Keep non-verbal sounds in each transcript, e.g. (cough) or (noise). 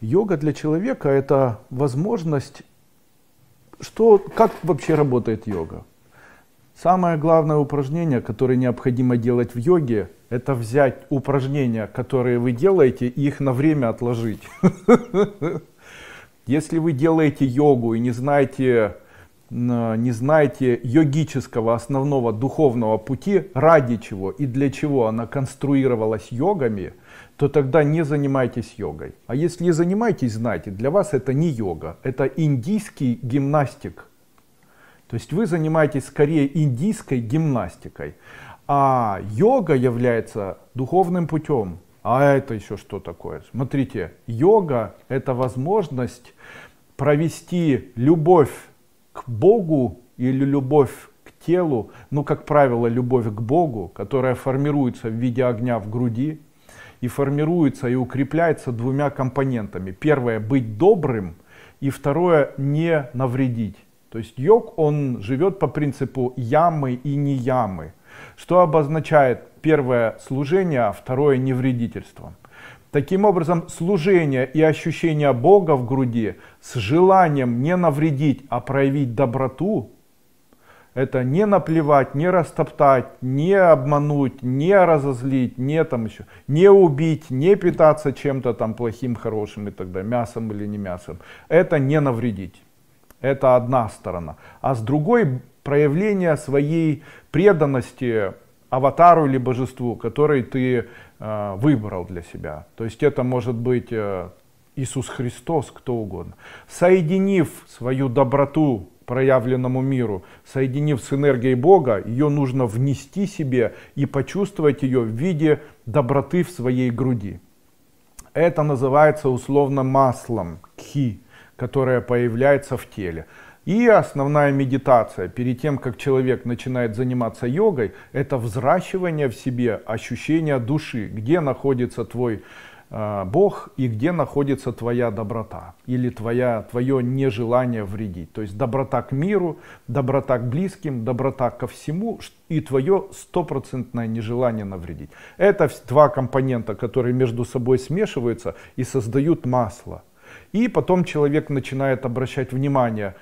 Йога для человека – это возможность… Что, как вообще работает йога? Самое главное упражнение, которое необходимо делать в йоге, это взять упражнения, которые вы делаете, и их на время отложить. (laughs) Если вы делаете йогу и не знаете, не знаете йогического основного духовного пути, ради чего и для чего она конструировалась йогами, то тогда не занимайтесь йогой. А если занимаетесь, знайте, для вас это не йога, это индийский гимнастик. То есть вы занимаетесь скорее индийской гимнастикой. А йога является духовным путем. А это еще что такое? Смотрите, йога это возможность провести любовь к Богу или любовь к телу, ну, как правило, любовь к Богу, которая формируется в виде огня в груди, и формируется и укрепляется двумя компонентами. Первое – быть добрым, и второе – не навредить. То есть йог, он живет по принципу ямы и не ямы, что обозначает первое служение, а второе невредительство. Таким образом, служение и ощущение Бога в груди с желанием не навредить, а проявить доброту, это не наплевать, не растоптать, не обмануть, не разозлить, не там еще, не убить, не питаться чем-то там плохим, хорошим и тогда мясом или не мясом. Это не навредить. Это одна сторона. А с другой проявление своей преданности аватару или божеству, который ты э, выбрал для себя. То есть это может быть э, Иисус Христос, кто угодно. Соединив свою доброту проявленному миру, соединив с энергией Бога, ее нужно внести себе и почувствовать ее в виде доброты в своей груди. Это называется условно маслом, хи, которое появляется в теле. И основная медитация перед тем, как человек начинает заниматься йогой, это взращивание в себе ощущения души, где находится твой э, Бог и где находится твоя доброта или твоя, твое нежелание вредить. То есть доброта к миру, доброта к близким, доброта ко всему и твое стопроцентное нежелание навредить. Это два компонента, которые между собой смешиваются и создают масло. И потом человек начинает обращать внимание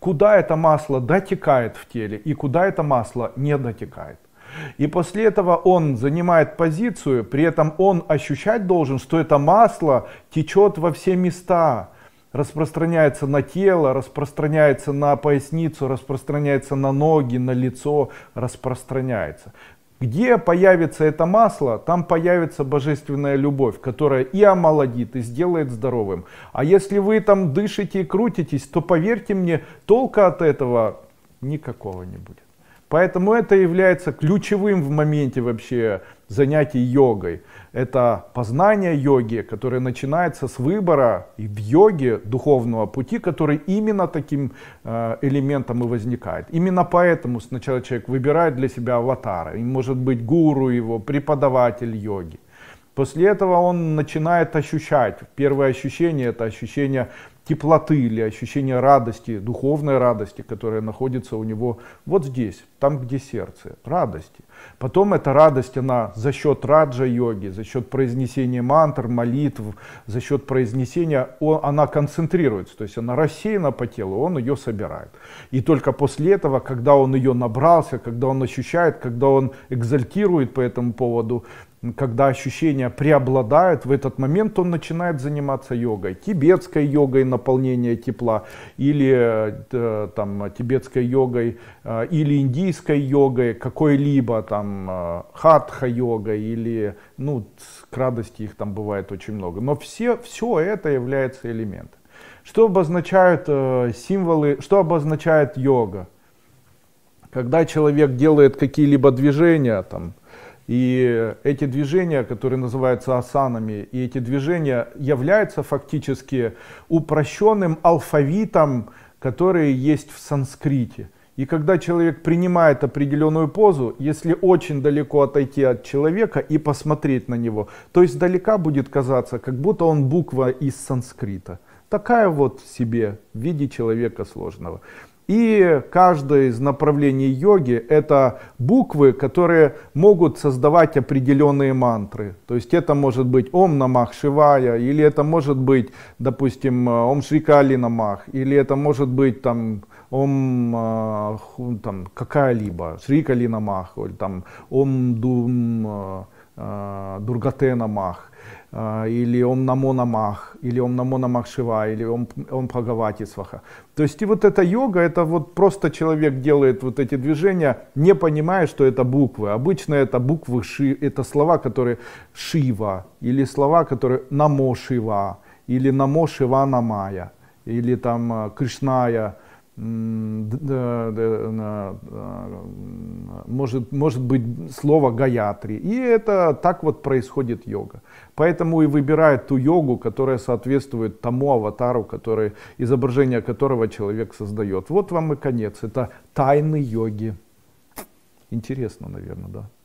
куда это масло дотекает в теле и куда это масло не дотекает. И после этого он занимает позицию, при этом он ощущать должен, что это масло течет во все места, распространяется на тело, распространяется на поясницу, распространяется на ноги, на лицо, распространяется. Где появится это масло, там появится божественная любовь, которая и омолодит, и сделает здоровым. А если вы там дышите и крутитесь, то поверьте мне, толка от этого никакого не будет. Поэтому это является ключевым в моменте вообще занятий йогой. Это познание йоги, которое начинается с выбора и в йоге духовного пути, который именно таким э, элементом и возникает. Именно поэтому сначала человек выбирает для себя аватара. И может быть гуру его, преподаватель йоги. После этого он начинает ощущать. Первое ощущение это ощущение теплоты или ощущение радости, духовной радости, которая находится у него вот здесь, там, где сердце, радости. Потом эта радость, она за счет раджа-йоги, за счет произнесения мантр, молитв, за счет произнесения, он, она концентрируется, то есть она рассеяна по телу, он ее собирает. И только после этого, когда он ее набрался, когда он ощущает, когда он экзальтирует по этому поводу, когда ощущения преобладают, в этот момент он начинает заниматься йогой, тибетской йогой, например, наполнение тепла, или э, там, тибетской йогой, э, или индийской йогой, какой-либо там э, хатха-йогой, или ну, к радости их там бывает очень много. Но все, все это является элементом. Что обозначают символы, что обозначает йога? Когда человек делает какие-либо движения, там, и эти движения, которые называются асанами, и эти движения являются фактически упрощенным алфавитом, который есть в санскрите. И когда человек принимает определенную позу, если очень далеко отойти от человека и посмотреть на него, то издалека будет казаться, как будто он буква из санскрита такая вот себе в виде человека сложного. И каждое из направлений йоги это буквы, которые могут создавать определенные мантры. То есть это может быть Ом Намах Шивая, или это может быть, допустим, Ом Шрикали Намах, или это может быть там Ом а, там, какая-либо, Шрикали Намах, или там Ом Дум а, а, Дургатенамах, а, или Ом Намо Намах, или Ом Намо Намах Шива, или Ом, Ом Бхагаватисваха. То есть и вот эта йога, это вот просто человек делает вот эти движения, не понимая, что это буквы. Обычно это буквы, ши, это слова, которые Шива, или слова, которые Намо Шива, или Намо Шива Намая, или там а, Кришная, а, может, может быть слово гаятри. И это так вот происходит йога. Поэтому и выбирает ту йогу, которая соответствует тому аватару, который, изображение которого человек создает. Вот вам и конец. Это тайны йоги. Интересно, наверное, да.